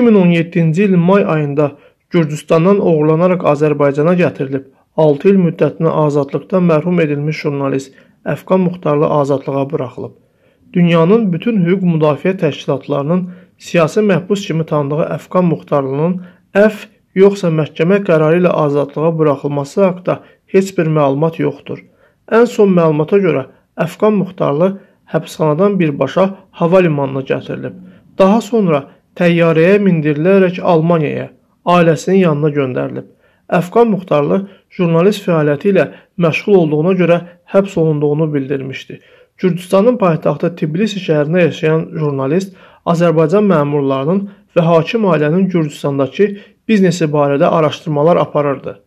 2017-ci il may ayında Gürcüstandan oğurlanaraq Azərbaycana gətirilib 6 il müddətinə azadlıqdan məhrum edilmiş jurnalist Əfqan Muxtarlı azadlığa buraxılıb. Dünyanın bütün hüquq müdafiə təşkilatlarının siyasi məhbus kimi tanıdığı Əfqan Muxtarlının əf yoxsa məhkəmə qərarı ilə azadlığa buraxılması haqqında heç bir məlumat yoxdur. Ən son məlumata görə Əfqan Muxtarlı həbsxanadan birbaşa hava limanına gətirilib. Daha sonra təyyarəyə mindirilərək Almaniyaya, ailəsinin yanına göndərilib. Əfqan Muxtarlı jurnalist fəaliyyəti ilə məşğul olduğuna görə həbs olunduğunu bildirmişdi. Gürcüstanın paytaxtı Tbilisi şəhərində yaşayan jurnalist Azərbaycan məmurlarının və hakim ailənin Gürcüstandakı biznesi barədə araşdırmalar aparırdı.